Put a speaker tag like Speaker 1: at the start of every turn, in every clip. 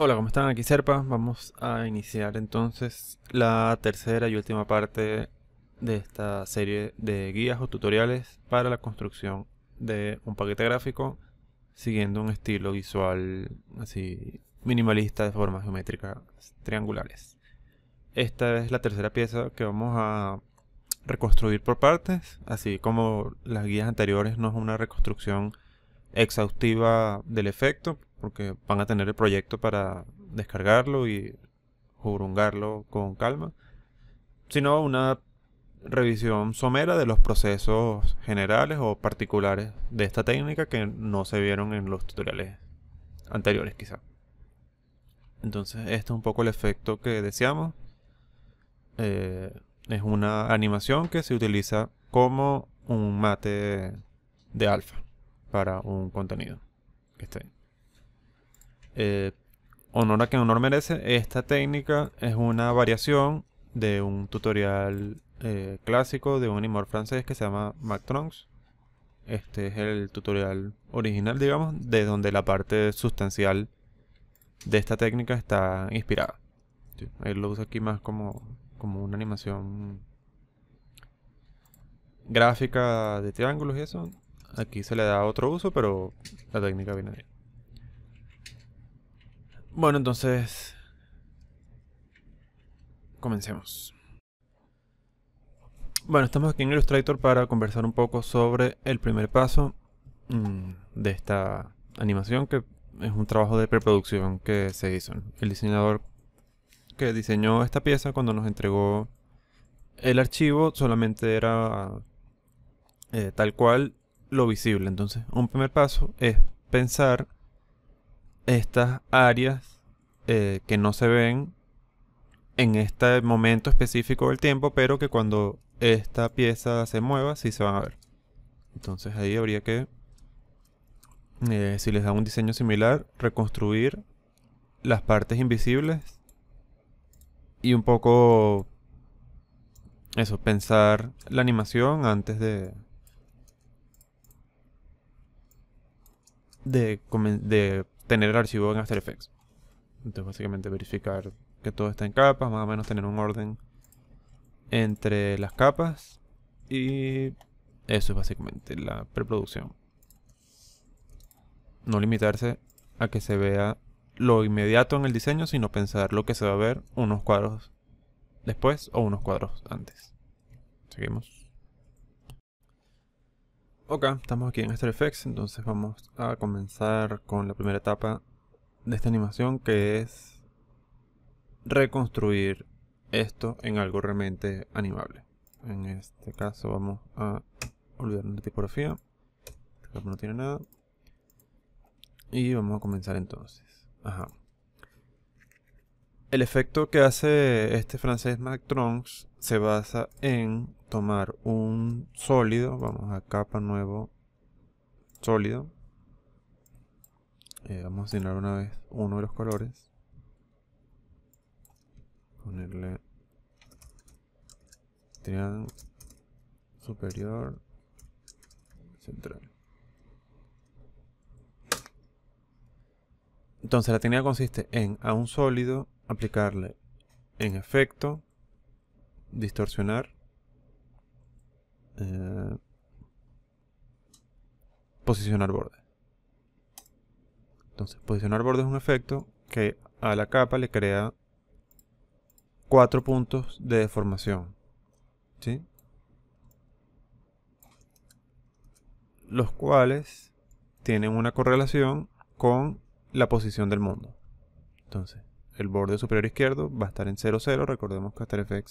Speaker 1: Hola, ¿cómo están? Aquí Serpa. Vamos a iniciar entonces la tercera y última parte de esta serie de guías o tutoriales para la construcción de un paquete gráfico siguiendo un estilo visual así minimalista de formas geométricas triangulares. Esta es la tercera pieza que vamos a reconstruir por partes, así como las guías anteriores no es una reconstrucción exhaustiva del efecto, porque van a tener el proyecto para descargarlo y jurungarlo con calma, sino una revisión somera de los procesos generales o particulares de esta técnica que no se vieron en los tutoriales anteriores quizá. Entonces este es un poco el efecto que deseamos. Eh, es una animación que se utiliza como un mate de alfa para un contenido que esté eh, honor a quien honor merece, esta técnica es una variación de un tutorial eh, clásico de un animador francés que se llama Trunks Este es el tutorial original, digamos, de donde la parte sustancial de esta técnica está inspirada. Sí, él lo usa aquí más como, como una animación gráfica de triángulos y eso. Aquí se le da otro uso, pero la técnica viene bien. Bueno, entonces... Comencemos. Bueno, estamos aquí en Illustrator para conversar un poco sobre el primer paso mm, de esta animación, que es un trabajo de preproducción que se hizo. El diseñador que diseñó esta pieza cuando nos entregó el archivo solamente era eh, tal cual lo visible. Entonces, un primer paso es pensar estas áreas eh, que no se ven en este momento específico del tiempo, pero que cuando esta pieza se mueva sí se van a ver. Entonces ahí habría que, eh, si les da un diseño similar, reconstruir las partes invisibles y un poco eso, pensar la animación antes de, de, de tener el archivo en After Effects. Entonces básicamente verificar que todo está en capas, más o menos tener un orden entre las capas y eso es básicamente la preproducción. No limitarse a que se vea lo inmediato en el diseño, sino pensar lo que se va a ver unos cuadros después o unos cuadros antes. Seguimos. Ok, estamos aquí en After Effects, entonces vamos a comenzar con la primera etapa de esta animación que es reconstruir esto en algo realmente animable. En este caso vamos a olvidar la tipografía, este no tiene nada. Y vamos a comenzar entonces. Ajá. El efecto que hace este francés Mac se basa en tomar un sólido, vamos a capa nuevo sólido, eh, vamos a llenar una vez uno de los colores, ponerle triángulo superior central. Entonces la técnica consiste en a un sólido aplicarle en efecto, distorsionar eh, posicionar borde. Entonces, posicionar borde es un efecto que a la capa le crea cuatro puntos de deformación. ¿sí? Los cuales tienen una correlación con la posición del mundo. Entonces, el borde superior izquierdo va a estar en 0, 0. Recordemos que hasta el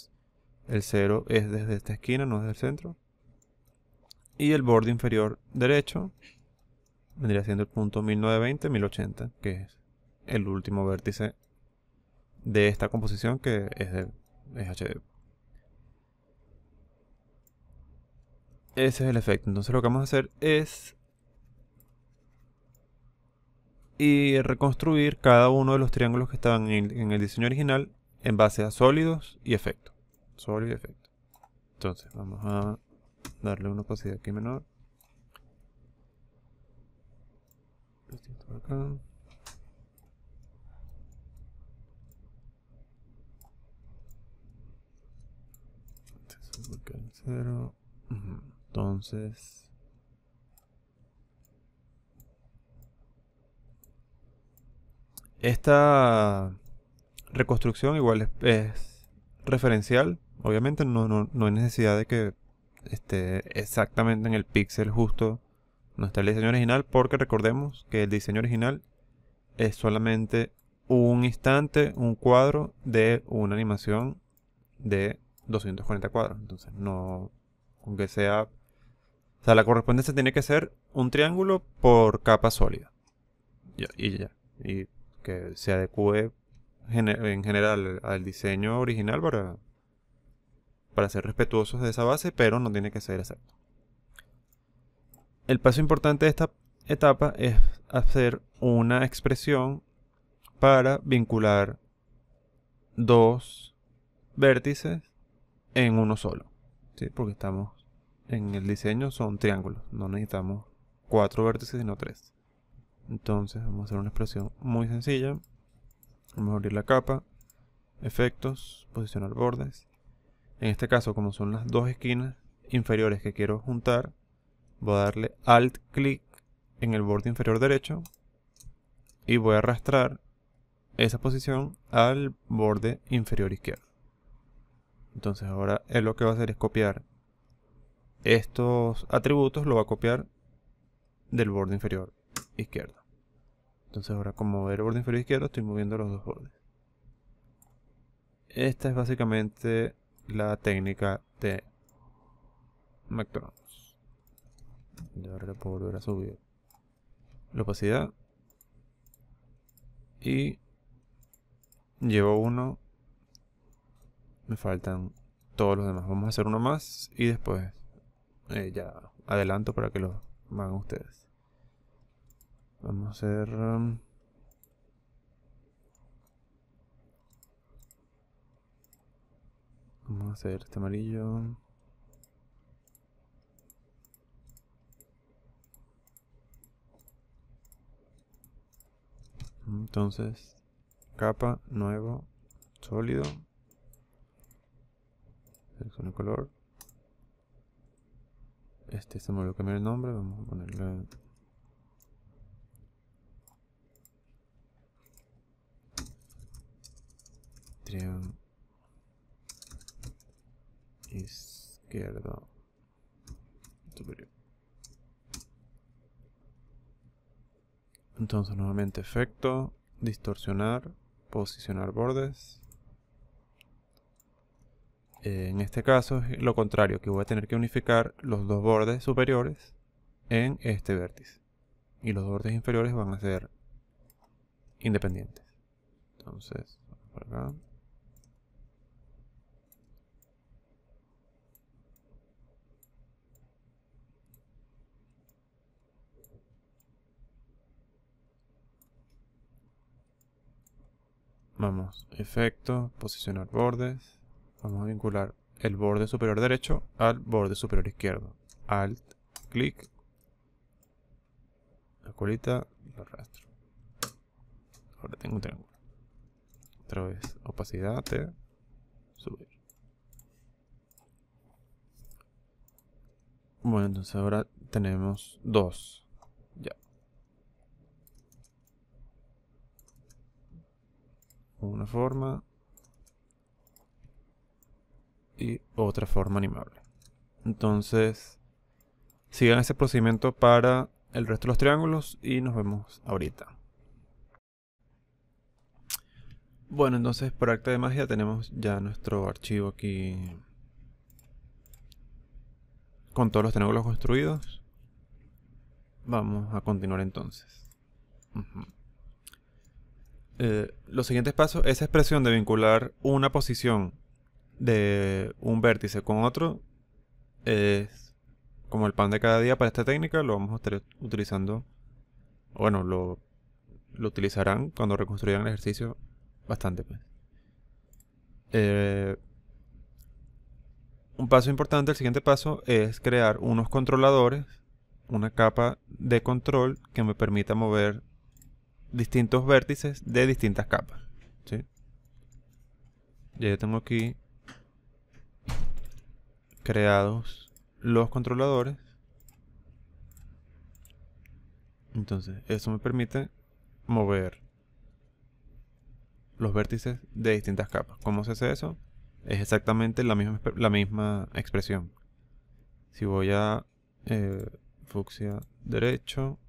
Speaker 1: el 0 es desde esta esquina, no desde el centro y el borde inferior derecho vendría siendo el punto 1920-1080, que es el último vértice de esta composición que es, de, Ese es el efecto. Entonces lo que vamos a hacer es y reconstruir cada uno de los triángulos que estaban en el, en el diseño original en base a sólidos y efecto. Sólido y efecto. Entonces vamos a darle una opacidad aquí menor. Cero. Entonces. Esta reconstrucción igual es, referencial. Obviamente no hay necesidad de que esté exactamente en el píxel justo no está el diseño original, porque recordemos que el diseño original es solamente un instante, un cuadro de una animación de 240 cuadros. Entonces, no, aunque sea, o sea, la correspondencia tiene que ser un triángulo por capa sólida. Y ya, y que se adecue en general al diseño original para para ser respetuosos de esa base, pero no tiene que ser exacto. El paso importante de esta etapa es hacer una expresión para vincular dos vértices en uno solo. Porque estamos en el diseño, son triángulos, no necesitamos cuatro vértices sino tres. Entonces vamos a hacer una expresión muy sencilla. Vamos a abrir la capa, efectos, posicionar bordes. En este caso, como son las dos esquinas inferiores que quiero juntar, voy a darle alt clic en el borde inferior derecho y voy a arrastrar esa posición al borde inferior izquierdo. Entonces ahora él lo que va a hacer es copiar estos atributos, lo va a copiar del borde inferior izquierdo. Entonces ahora como ver el borde inferior izquierdo estoy moviendo los dos bordes. Esta es básicamente la técnica de McDonald's. Y ahora le puedo volver a subir. La opacidad. Y llevo uno. Me faltan todos los demás. Vamos a hacer uno más y después eh, ya adelanto para que lo hagan ustedes. Vamos a hacer... Um, Vamos a hacer este amarillo. Entonces, capa, nuevo, sólido. Selecciono el color. Este se me lo cambiar el nombre, vamos a ponerle triángulo izquierdo superior. Entonces nuevamente efecto, distorsionar, posicionar bordes. Eh, en este caso es lo contrario, que voy a tener que unificar los dos bordes superiores en este vértice. Y los bordes inferiores van a ser independientes. Entonces, acá. Vamos, efecto, posicionar bordes. Vamos a vincular el borde superior derecho al borde superior izquierdo. Alt, clic, la colita, lo arrastro. Ahora tengo un triángulo. Otra vez, opacidad, T, subir. Bueno, entonces ahora tenemos dos. una forma y otra forma animable. Entonces, sigan ese procedimiento para el resto de los triángulos y nos vemos ahorita. Bueno, entonces por acta de magia tenemos ya nuestro archivo aquí con todos los triángulos construidos. Vamos a continuar entonces. Eh, los siguientes pasos, esa expresión de vincular una posición de un vértice con otro es como el pan de cada día para esta técnica, lo vamos a estar utilizando, bueno, lo, utilizarán cuando reconstruyan el ejercicio bastante. Pues. Eh, un paso importante, el siguiente paso es crear unos controladores, una capa de control que me permita mover distintos vértices de distintas capas. Ya tengo aquí creados los controladores. Entonces, eso me permite mover los vértices de distintas capas. ¿Cómo se hace eso? Es exactamente la misma, la misma expresión. Si voy a eh, fucsia derecho,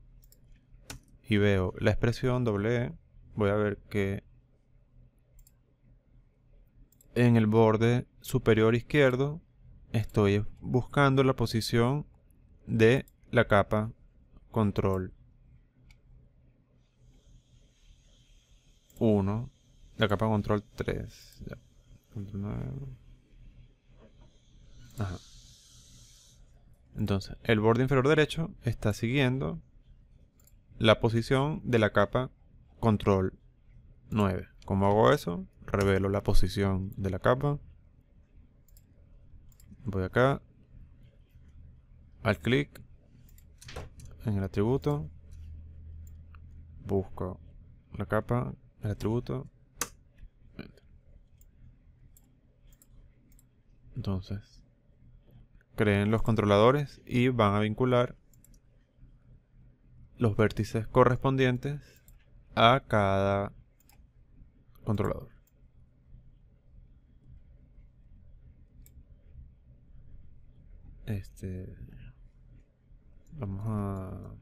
Speaker 1: y veo la expresión doble e. voy a ver que en el borde superior izquierdo estoy buscando la posición de la capa control 1, la capa control 3. Entonces, el borde inferior derecho está siguiendo la posición de la capa control 9. ¿Cómo hago eso? Revelo la posición de la capa. Voy acá. Al clic. En el atributo. Busco la capa. El atributo. Entonces. Creen los controladores y van a vincular los vértices correspondientes a cada controlador. Este, vamos a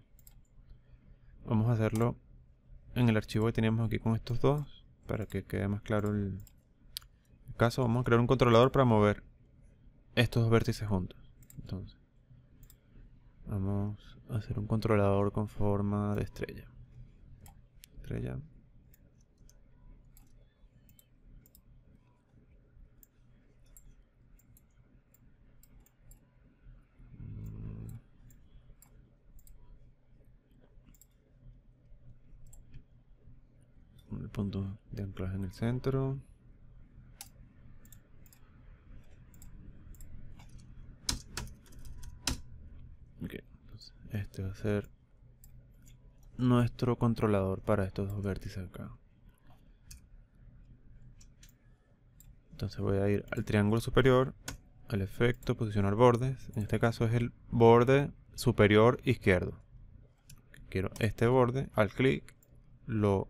Speaker 1: vamos a hacerlo en el archivo que tenemos aquí con estos dos para que quede más claro el, caso. Vamos a crear un controlador para mover estos dos vértices juntos. Entonces, vamos hacer un controlador con forma de estrella. Estrella. Mm. punto de anclaje en el centro. ser nuestro controlador para estos dos vértices acá. Entonces voy a ir al triángulo superior, al efecto, posicionar bordes. En este caso es el borde superior izquierdo. Quiero este borde, al clic, lo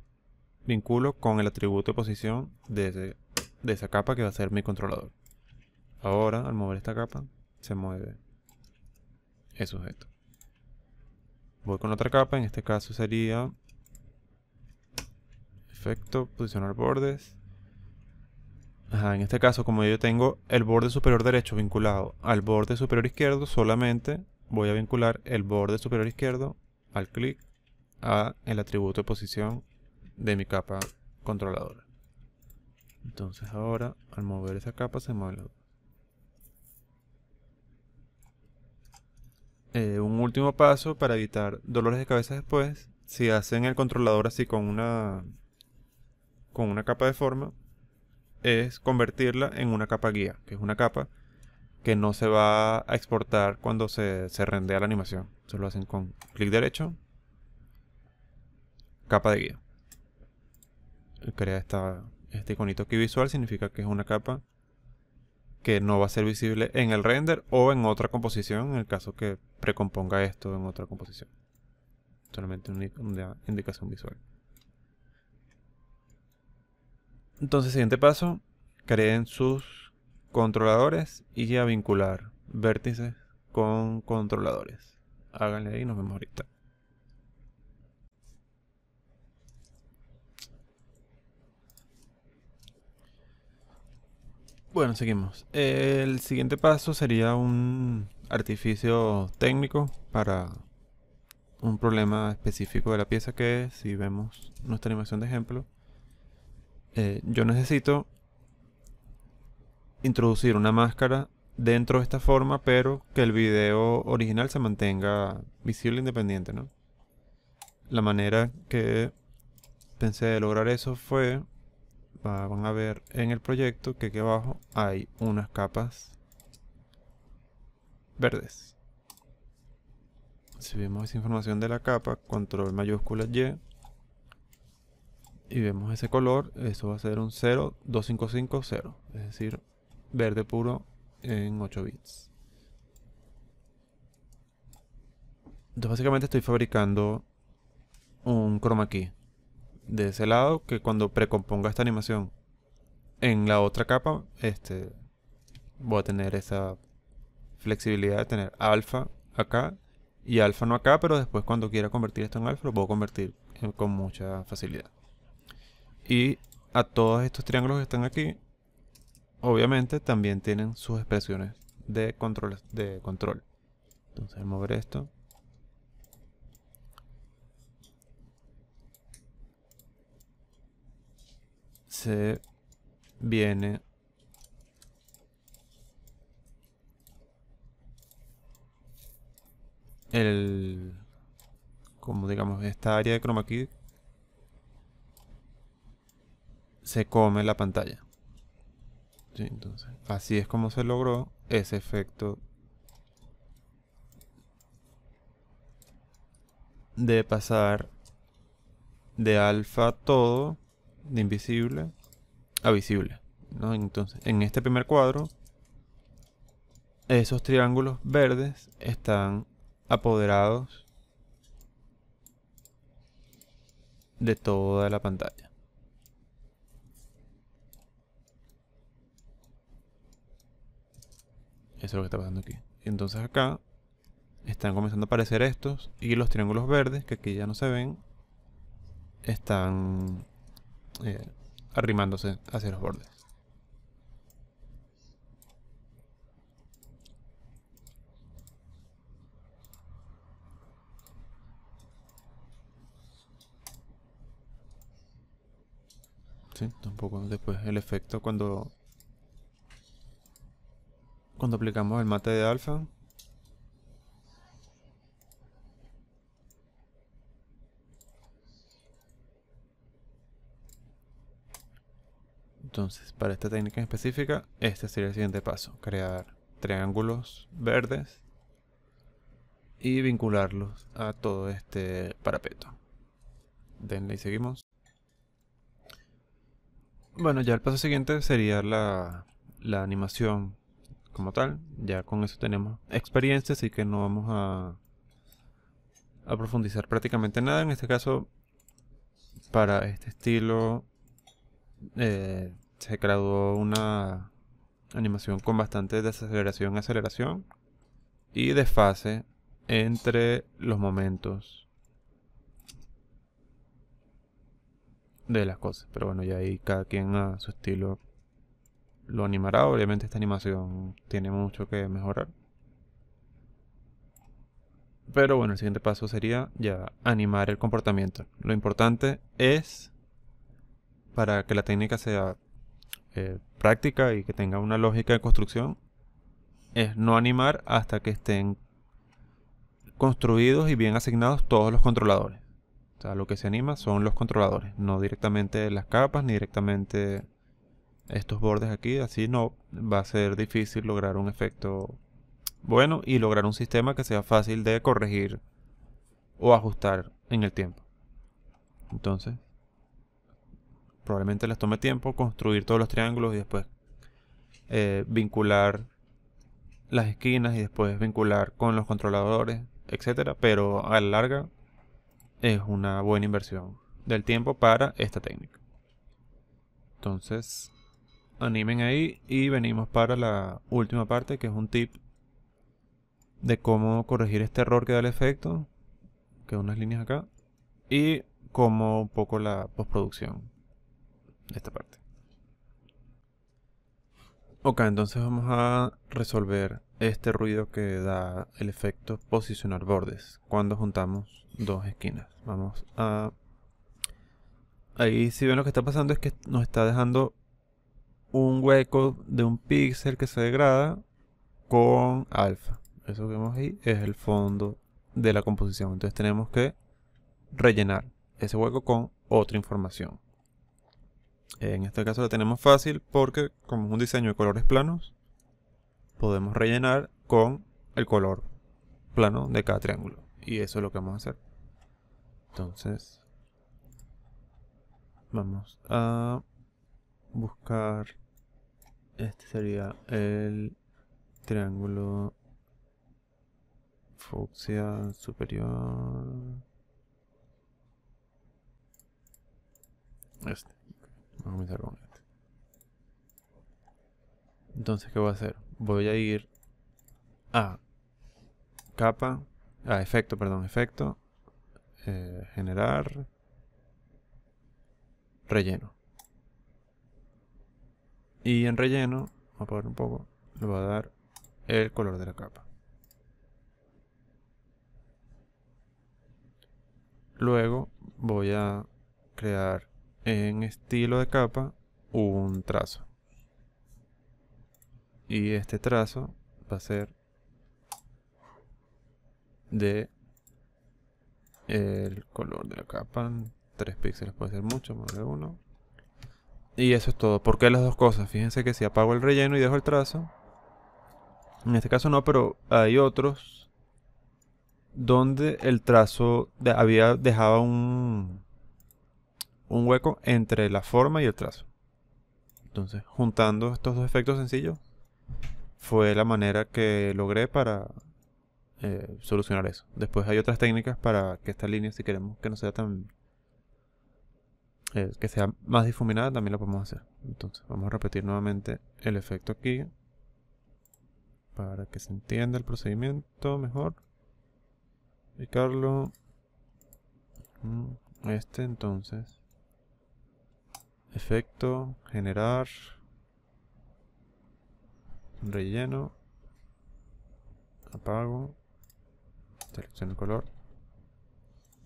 Speaker 1: vinculo con el atributo de posición de, de esa capa que va a ser mi controlador. Ahora, al mover esta capa, se mueve el sujeto. Voy con otra capa, en este caso sería efecto, posicionar bordes. en este caso, como yo tengo el borde superior derecho vinculado al borde superior izquierdo, solamente voy a vincular el borde superior izquierdo al clic a el atributo de posición de mi capa controladora. Entonces ahora, al mover esa capa, se mueve Eh, un último paso para evitar dolores de cabeza después, si hacen el controlador así con una, con una capa de forma, es convertirla en una capa guía, que es una capa que no se va a exportar cuando se, se a la animación. Se lo hacen con clic derecho, capa de guía. Crea esta, este iconito aquí visual, significa que es una capa que no va a ser visible en el render o en otra composición, en el caso que precomponga esto en otra composición. Solamente una indicación visual. Entonces, siguiente paso, creen sus controladores y ya vincular vértices con controladores. Háganle ahí y nos vemos ahorita. Bueno, seguimos. El siguiente paso sería un artificio técnico para un problema específico de la pieza que es, si vemos nuestra animación de ejemplo, eh, yo necesito introducir una máscara dentro de esta forma, pero que el video original se mantenga visible e independiente, ¿no? La manera que pensé de lograr eso fue van a ver en el proyecto que aquí abajo hay unas capas verdes. Si vemos esa información de la capa, control mayúscula Y, y vemos ese color, eso va a ser un 0 0 es decir, verde puro en 8 bits. Entonces básicamente estoy fabricando un chroma key de ese lado que cuando precomponga esta animación en la otra capa, este, voy a tener esa flexibilidad de tener alfa acá y alfa no acá, pero después cuando quiera convertir esto en alfa lo puedo convertir con mucha facilidad. Y a todos estos triángulos que están aquí, obviamente también tienen sus expresiones de control. De control. Entonces mover esto. viene. El... Como digamos, esta área de chroma key se come la pantalla. entonces, así es como se logró ese efecto de pasar de alfa todo, de invisible, a ah, visible. Entonces, en este primer cuadro, esos triángulos verdes están apoderados de toda la pantalla. Eso es lo que está pasando aquí. Entonces acá están comenzando a aparecer estos y los triángulos verdes que aquí ya no se ven están eh, arrimándose hacia los bordes. Sí, tampoco después el efecto cuando cuando aplicamos el mate de alfa Entonces, para esta técnica en específica, este sería el siguiente paso. Crear triángulos verdes y vincularlos a todo este parapeto. Denle y seguimos. Bueno, ya el paso siguiente sería la, animación como tal. Ya con eso tenemos experiencia, así que no vamos a, a profundizar prácticamente nada. En este caso, para este estilo eh, se graduó una animación con bastante desaceleración, aceleración y desfase entre los momentos de las cosas. Pero bueno, ya ahí cada quien a su estilo lo animará. Obviamente esta animación tiene mucho que mejorar. Pero bueno, el siguiente paso sería ya animar el comportamiento. Lo importante es para que la técnica sea eh, práctica y que tenga una lógica de construcción es no animar hasta que estén construidos y bien asignados todos los controladores. O sea, lo que se anima son los controladores, no directamente las capas ni directamente estos bordes aquí. Así no va a ser difícil lograr un efecto bueno y lograr un sistema que sea fácil de corregir o ajustar en el tiempo. Entonces, probablemente les tome tiempo construir todos los triángulos y después eh, vincular las esquinas y después vincular con los controladores, etcétera, pero a la larga es una buena inversión del tiempo para esta técnica. Entonces, animen ahí y venimos para la última parte que es un tip de cómo corregir este error que da el efecto, que unas líneas acá, y como un poco la postproducción esta parte. Ok, entonces vamos a resolver este ruido que da el efecto posicionar bordes cuando juntamos dos esquinas. Vamos a... Ahí si ven lo que está pasando es que nos está dejando un hueco de un píxel que se degrada con alfa. Eso que vemos ahí es el fondo de la composición. Entonces tenemos que rellenar ese hueco con otra información. En este caso lo tenemos fácil porque como es un diseño de colores planos, podemos rellenar con el color plano de cada triángulo. Y eso es lo que vamos a hacer. Entonces, vamos a buscar, este sería el triángulo fucsia superior. Este comenzar Entonces, ¿qué voy a hacer? Voy a ir a capa, a efecto, perdón, efecto, eh, generar, relleno. Y en relleno, voy a poner un poco, le voy a dar el color de la capa. Luego voy a crear en estilo de capa un trazo. Y este trazo va a ser de el color de la capa. tres píxeles puede ser mucho, más de uno. Y eso es todo. ¿Por qué las dos cosas? Fíjense que si apago el relleno y dejo el trazo. En este caso no, pero hay otros donde el trazo había dejaba un, un hueco entre la forma y el trazo. Entonces, juntando estos dos efectos sencillos, fue la manera que logré para eh, solucionar eso. Después hay otras técnicas para que esta línea, si queremos que no sea tan... Eh, que sea más difuminada, también la podemos hacer. Entonces, vamos a repetir nuevamente el efecto aquí. Para que se entienda el procedimiento mejor. Aplicarlo. Mm, este entonces. Efecto, generar. Relleno. Apago. Selecciono el color.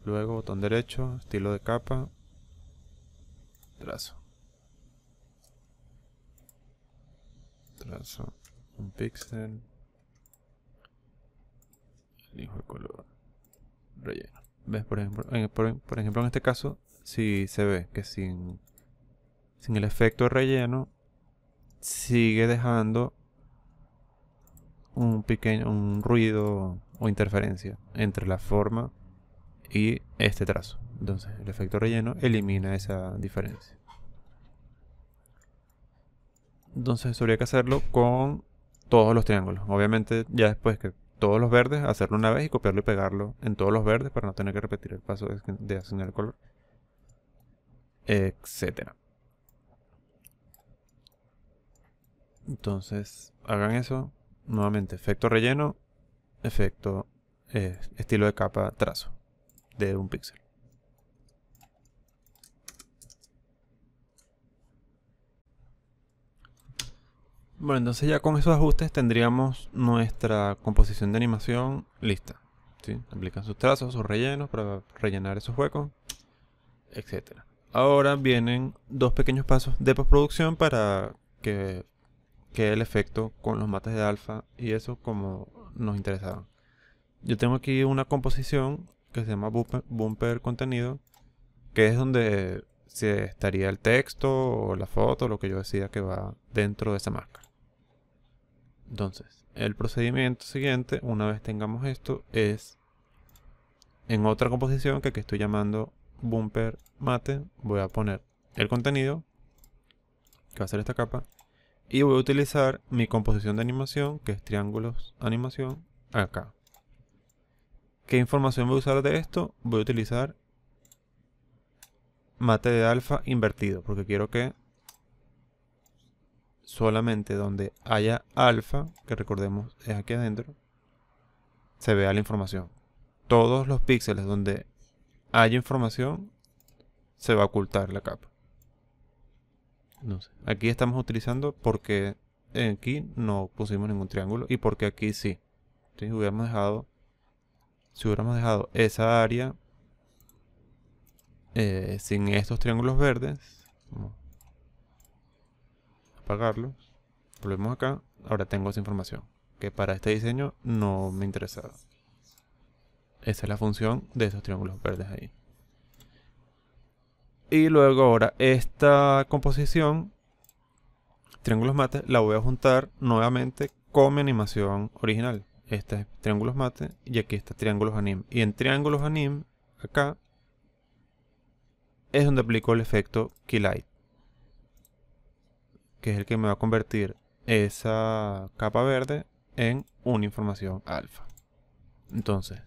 Speaker 1: Luego botón derecho, estilo de capa. Trazo. Trazo. Un píxel. Elijo el color. Relleno. ¿Ves? Por ejemplo, en, por, ejemplo, en este caso, si se ve que sin sin el efecto relleno, sigue dejando un pequeño un ruido o interferencia entre la forma y este trazo. Entonces el efecto relleno elimina esa diferencia. Entonces eso habría que hacerlo con todos los triángulos. Obviamente ya después que todos los verdes, hacerlo una vez y copiarlo y pegarlo en todos los verdes para no tener que repetir el paso de asignar el color. Etcétera. Entonces, hagan eso. Nuevamente, efecto relleno, efecto eh, estilo de capa trazo de un píxel. Bueno, entonces ya con esos ajustes tendríamos nuestra composición de animación lista. ¿sí? Aplican sus trazos, sus rellenos para rellenar esos huecos, etc. Ahora vienen dos pequeños pasos de postproducción para que que el efecto con los mates de alfa y eso como nos interesaba Yo tengo aquí una composición que se llama bumper contenido, que es donde se estaría el texto o la foto, lo que yo decía que va dentro de esa máscara. Entonces, el procedimiento siguiente, una vez tengamos esto, es en otra composición que estoy llamando bumper mate, voy a poner el contenido, que va a ser esta capa, y voy a utilizar mi composición de animación, que es triángulos animación, acá. ¿Qué información voy a usar de esto? Voy a utilizar mate de alfa invertido, porque quiero que solamente donde haya alfa, que recordemos es aquí adentro, se vea la información. Todos los píxeles donde haya información, se va a ocultar la capa. Aquí estamos utilizando porque aquí no pusimos ningún triángulo y porque aquí sí. hubiéramos dejado, si hubiéramos dejado esa área eh, sin estos triángulos verdes, apagarlos, volvemos acá, ahora tengo esa información que para este diseño no me interesaba. Esa es la función de esos triángulos verdes ahí. Y luego ahora esta composición, Triángulos Mate, la voy a juntar nuevamente con mi animación original. Este es Triángulos Mate y aquí está Triángulos Anim. Y en Triángulos Anim, acá, es donde aplico el efecto Key Light. Que es el que me va a convertir esa capa verde en una información alfa. Entonces,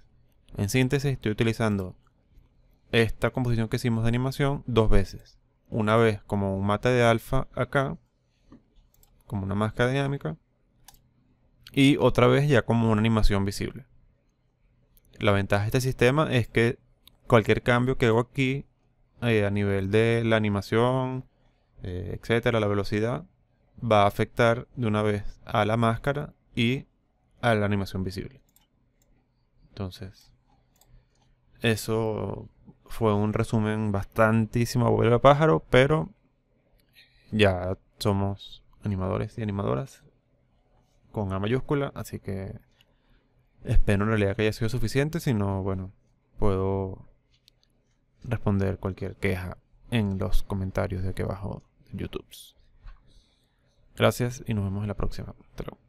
Speaker 1: en síntesis estoy utilizando esta composición que hicimos de animación dos veces. Una vez como un mate de alfa acá, como una máscara dinámica, y otra vez ya como una animación visible. La ventaja de este sistema es que cualquier cambio que hago aquí eh, a nivel de la animación, eh, etcétera, la velocidad, va a afectar de una vez a la máscara y a la animación visible. Entonces, eso fue un resumen bastantísimo Vuelve a pájaro, pero ya somos animadores y animadoras con A mayúscula, así que espero en realidad que haya sido suficiente, si no, bueno, puedo responder cualquier queja en los comentarios de aquí abajo de YouTube. Gracias y nos vemos en la próxima. Hasta luego.